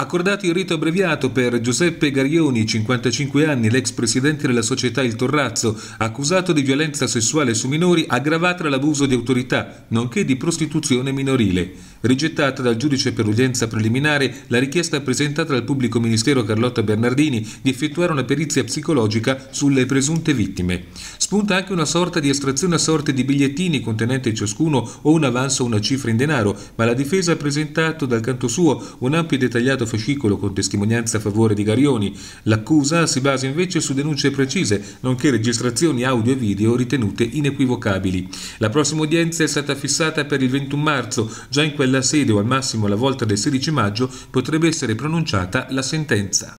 Accordato il rito abbreviato per Giuseppe Garioni, 55 anni, l'ex presidente della società Il Torrazzo, accusato di violenza sessuale su minori aggravata dall'abuso di autorità, nonché di prostituzione minorile. Rigettata dal giudice per udienza preliminare la richiesta presentata dal pubblico ministero Carlotta Bernardini di effettuare una perizia psicologica sulle presunte vittime. Spunta anche una sorta di estrazione a sorte di bigliettini contenente ciascuno o un avanzo o una cifra in denaro, ma la difesa ha presentato dal canto suo un ampio e dettagliato fascicolo con testimonianza a favore di Garioni. L'accusa si basa invece su denunce precise, nonché registrazioni audio e video ritenute inequivocabili. La prossima udienza è stata fissata per il 21 marzo. Già in quella sede o al massimo alla volta del 16 maggio potrebbe essere pronunciata la sentenza.